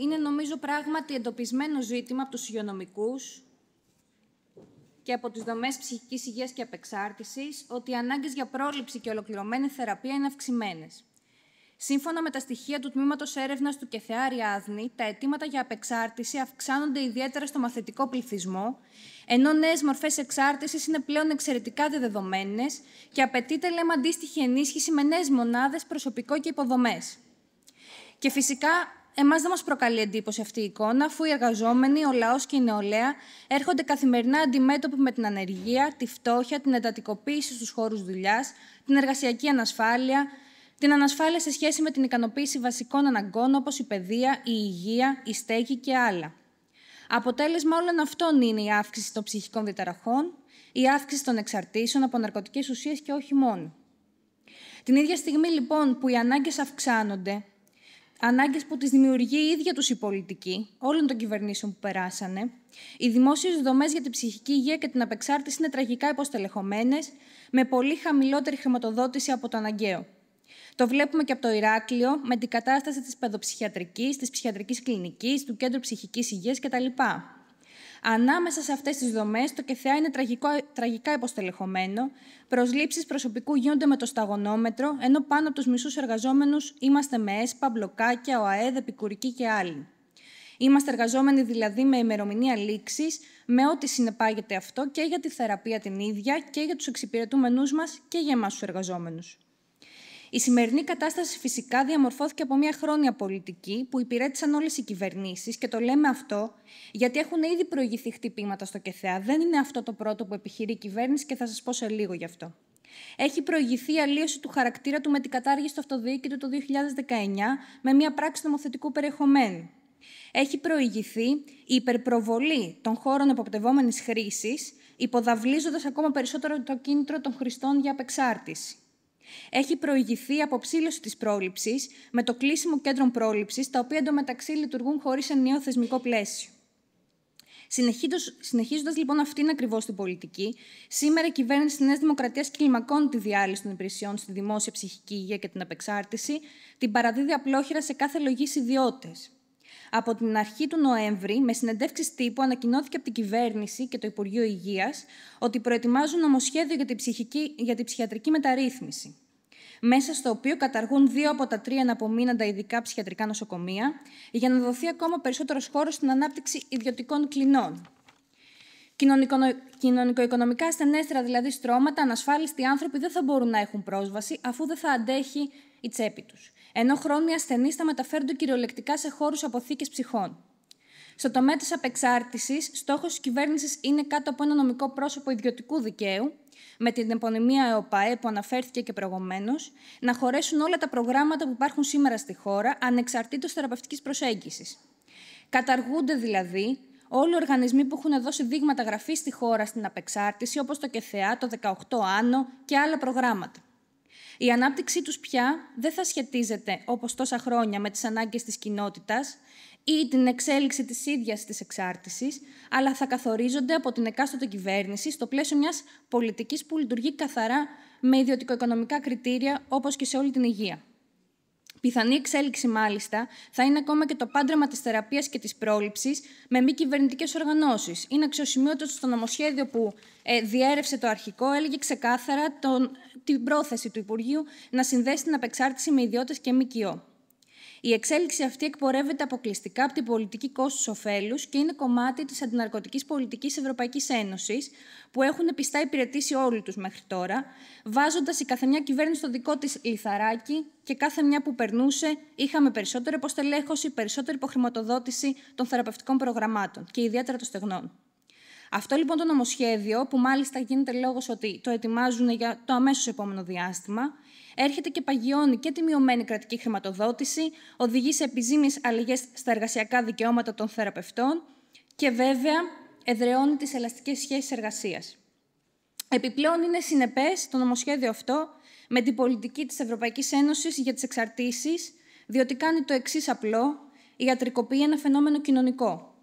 είναι νομίζω πράγματι εντοπισμένο ζήτημα από τους υγειονομικούς και από τις δομές ψυχικής υγείας και απεξάρτησης ότι οι ανάγκες για πρόληψη και ολοκληρωμένη θεραπεία είναι αυξημένες. Σύμφωνα με τα στοιχεία του τμήματος έρευνας του Κεθεάρη Άδνη, τα αιτήματα για απεξάρτηση αυξάνονται ιδιαίτερα στο μαθητικό πληθυσμό, ενώ νέες μορφές εξάρτησης είναι πλέον εξαιρετικά δεδομένες και απαιτείται, λέμε, αντίστοιχη ενίσχυση με νέες μονάδες, προσωπικό και υποδομές. Και φυσικά Εμάς δεν μας προκαλεί εντύπωση αυτή η εικόνα, αφού οι εργαζόμενοι, ο λαός και η νεολαία έρχονται καθημερινά αντιμέτωποι με την ανεργία, τη φτώχεια, την εντατικοποίηση στους χώρους δουλειάς, την εργασιακή ανασφάλεια, την ανασφάλεια σε σχέση με την ικανοποίηση βασικών αναγκών όπως η παιδεία, η υγεία, η στέγη και άλλα. Αποτέλεσμα όλων αυτών είναι η αύξηση των ψυχικών διαταραχών, η αύξηση των εξαρτήσεων από ναρκωτικές ουσίες και όχι μόνο. Την ίδια στιγμή λοιπόν που οι ανάγκες αυξάνονται, ανάγκες που τις δημιουργεί η ίδια τους η πολιτική, όλων των κυβερνήσεων που περάσανε, οι δημόσιες δομές για την ψυχική υγεία και την απεξάρτηση είναι τραγικά υποστελεχωμένες, με πολύ χαμηλότερη χρηματοδότηση από το αναγκαίο. Το βλέπουμε και από το Ηράκλειο, με την κατάσταση της παιδοψυχιατρικής, της ψυχιατρικής κλινικής, του Κέντρου ψυχικής Υγείας κτλ. Ανάμεσα σε αυτές τις δομές, το ΚΕΘΕΑ είναι τραγικό, τραγικά υποστελεχωμένο. Προσλήψεις προσωπικού γίνονται με το σταγονόμετρο, ενώ πάνω από τους μισούς εργαζόμενους είμαστε με ΕΣΠΑ, μπλοκάκια, ΟΑΕΔ, επικουρική και άλλοι. Είμαστε εργαζόμενοι δηλαδή με ημερομηνία λήξης, με ό,τι συνεπάγεται αυτό και για τη θεραπεία την ίδια και για τους εξυπηρετούμενου μας και για εμάς τους εργαζόμενους. Η σημερινή κατάσταση φυσικά διαμορφώθηκε από μια χρόνια πολιτική που υπηρέτησαν όλες οι κυβερνήσεις και το λέμε αυτό γιατί έχουν ήδη προηγηθεί χτυπήματα στο ΚΕΘΕΑ. Δεν είναι αυτό το πρώτο που επιχειρεί η κυβέρνηση και θα σας πω σε λίγο γι' αυτό. Έχει προηγηθεί η αλλίωση του χαρακτήρα του με την κατάργηση του αυτοδιοίκητου το 2019 με μια πράξη νομοθετικού περιεχομένου. Έχει προηγηθεί η υπερπροβολή των χώρων εποπτευόμενης χρήσης, υποδαβλίζοντας ακόμα περισσότερο το κίνητρο των χρηστών για απεξάρτηση. Έχει προηγηθεί η αποψήλωση της πρόληψης με το κλείσιμο κέντρων πρόληψης, τα οποία εντωμεταξύ λειτουργούν χωρίς ενιαίο θεσμικό πλαίσιο. Συνεχίζοντας λοιπόν αυτήν ακριβώς την πολιτική, σήμερα η κυβέρνηση της Νέας Δημοκρατίας κλιμακώνει τη διάλυση των υπηρεσιών στη δημόσια ψυχική υγεία και την απεξάρτηση, την παραδίδει απλόχερα σε κάθε λογής ιδιώτες. Από την αρχή του Νοέμβρη, με συνεντεύξεις τύπου, ανακοινώθηκε από την κυβέρνηση και το Υπουργείο Υγείας ότι προετοιμάζουν νομοσχέδιο για την, ψυχική, για ψυχιατρική μεταρρύθμιση. Μέσα στο οποίο καταργούν δύο από τα τρία αναπομείναντα ειδικά ψυχιατρικά νοσοκομεία, για να δοθεί ακόμα περισσότερος χώρος στην ανάπτυξη ιδιωτικών κλινών. Κοινωνικο-οικονομικά ασθενέστερα, δηλαδή στρώματα, ανασφάλιστοι άνθρωποι δεν θα μπορούν να έχουν πρόσβαση, αφού δεν θα αντέχει η τσέπη τους ενώ χρόνια ασθενείς θα μεταφέρονται κυριολεκτικά σε χώρους αποθήκες ψυχών. Στο τομέα της απεξάρτησης, στόχος της κυβέρνησης είναι κάτω από ένα νομικό πρόσωπο ιδιωτικού δικαίου, με την επωνυμία ΕΟΠΑΕ που αναφέρθηκε και προηγουμένως, να χωρέσουν όλα τα προγράμματα που υπάρχουν σήμερα στη χώρα, ανεξαρτήτως θεραπευτικής προσέγγισης. Καταργούνται δηλαδή όλοι οι οργανισμοί που έχουν δώσει δείγματα γραφής στη χώρα στην απεξάρτηση, όπως το ΚΕΘΕΑ, το 18 Άνω και άλλα προγράμματα. Η ανάπτυξή τους πια δεν θα σχετίζεται, όπως τόσα χρόνια, με τις ανάγκες της κοινότητας ή την εξέλιξη της ίδιας της εξάρτησης, αλλά θα καθορίζονται από την εκάστοτε κυβέρνηση στο πλαίσιο μιας πολιτικής που λειτουργεί καθαρά με ιδιωτικο-οικονομικά κριτήρια, όπως και σε όλη την υγεία. Πιθανή εξέλιξη, μάλιστα, θα είναι ακόμα και το πάντρεμα της θεραπείας και της πρόληψης με μη κυβερνητικές οργανώσεις. Είναι αξιοσημείωτο στο νομοσχέδιο που ε, διέρευσε το αρχικό, έλεγε ξεκάθαρα τον, την πρόθεση του Υπουργείου να συνδέσει την απεξάρτηση με ιδιώτες και ΜΚΟ. Η εξέλιξη αυτή εκπορεύεται αποκλειστικά από την πολιτική κόστου ωφέλους και είναι κομμάτι της αντιναρκωτικής πολιτικής Ευρωπαϊκής Ένωσης, που έχουν πιστά υπηρετήσει όλοι τους μέχρι τώρα, βάζοντας η καθεμιά κυβέρνηση στο δικό της λιθαράκι και κάθε μια που περνούσε είχαμε περισσότερη αποστελέχωση περισσότερη υποχρηματοδότηση των θεραπευτικών προγραμμάτων και ιδιαίτερα των στεγνών. Αυτό λοιπόν το νομοσχέδιο, που μάλιστα γίνεται λόγος ότι το ετοιμάζουν για το αμέσως επόμενο διάστημα, έρχεται και παγιώνει και τη μειωμένη κρατική χρηματοδότηση, οδηγεί σε επιζήμιες αλληλές στα εργασιακά δικαιώματα των θεραπευτών και βέβαια εδραιώνει τις ελαστικές σχέσεις εργασίας. Επιπλέον είναι συνεπές το νομοσχέδιο αυτό με την πολιτική της Ευρωπαϊκής Ένωσης για τις εξαρτήσεις, διότι κάνει το εξής απλό, η ιατρικοποιεί ένα φαινόμενο κοινωνικό.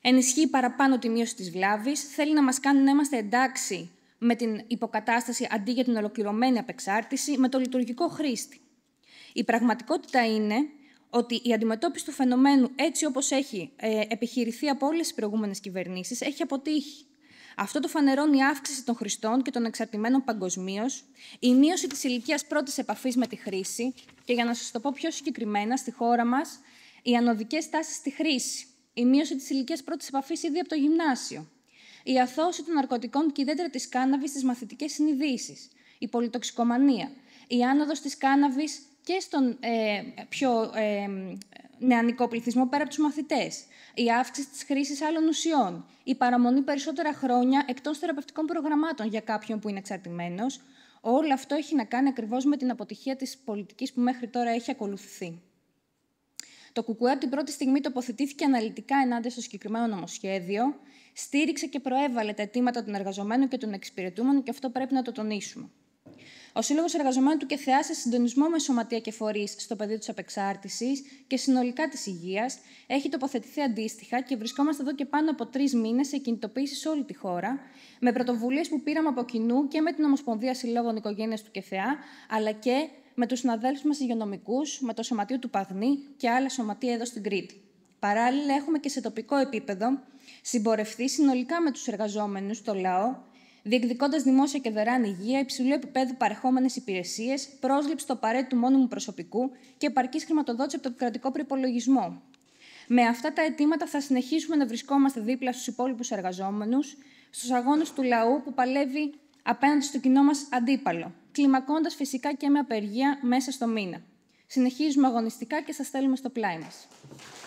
Ενισχύει παραπάνω τη μείωση της βλάβης, θέλει να μας κάνει να είμαστε εντάξει με την υποκατάσταση αντί για την ολοκληρωμένη απεξάρτηση με το λειτουργικό χρήστη. Η πραγματικότητα είναι ότι η αντιμετώπιση του φαινομένου έτσι όπως έχει ε, επιχειρηθεί από όλες τις προηγούμενες κυβερνήσεις έχει αποτύχει. Αυτό το φανερώνει η αύξηση των χρηστών και των εξαρτημένων παγκοσμίως, η μείωση της ηλικίας πρώτης επαφής με τη χρήση και για να σας το πω πιο συγκεκριμένα, στη χώρα μας οι ανωδικές τάσεις στη χρήση, η μείωση της ηλικίας πρώτης επαφής ήδη από το γυμνάσιο, η αθώωση των ναρκωτικών και η δέντρα της κάναβης στις μαθητικές συνειδήσεις, η πολυτοξικομανία, η άνοδος της κάναβης και στον ε, πιο ε, νεανικό πληθυσμό πέρα από τους μαθητές, η αύξηση της χρήσης άλλων ουσιών, η παραμονή περισσότερα χρόνια εκτός θεραπευτικών προγραμμάτων για κάποιον που είναι εξαρτημένος, όλο αυτό έχει να κάνει ακριβώς με την αποτυχία της πολιτικής που μέχρι τώρα έχει ακολουθηθεί. Το ΚΚΕ την πρώτη στιγμή τοποθετήθηκε αναλυτικά ενάντια στο συγκεκριμένο νομοσχέδιο, στήριξε και προέβαλε τα αιτήματα των εργαζομένων και των εξυπηρετούμενων, και αυτό πρέπει να το τονίσουμε. Ο Σύλλογος Εργαζομένων του ΚΕΘΕΑ σε συντονισμό με σωματεία και φορείς στο πεδίο της απεξάρτησης και συνολικά της υγείας έχει τοποθετηθεί αντίστοιχα και βρισκόμαστε εδώ και πάνω από τρεις μήνες σε κινητοποίηση σε όλη τη χώρα, με πρωτοβουλίες που πήραμε από κοινού και με την Ομοσπονδία Συλλόγων Οικογένειας του ΚΕΘΕΑ, αλλά και με τους συναδέλφους μας υγειονομικούς, με το Σωματείο του Παγνή και άλλα σωματεία εδώ στην Κρήτη. Παράλληλα, έχουμε και σε τοπικό επίπεδο Συμπορευτεί συνολικά με τους εργαζόμενους το λαό, διεκδικώντας δημόσια και δωρεάν υγεία, υψηλού επίπεδου παρεχόμενες υπηρεσίες, πρόσληψη του απαραίτητου μόνιμου προσωπικού και επαρκής χρηματοδότηση από τον κρατικό προπολογισμό. Με αυτά τα αιτήματα θα συνεχίσουμε να βρισκόμαστε δίπλα στους υπόλοιπους εργαζόμενους, στους αγώνες του λαού που παλεύει απέναντι στο κοινό μας αντίπαλο, κλιμακώντας φυσικά και με απεργία μέσα στο μήνα. Συνεχίζουμε αγωνιστικά και σας θέλουμε στο πλάι μας.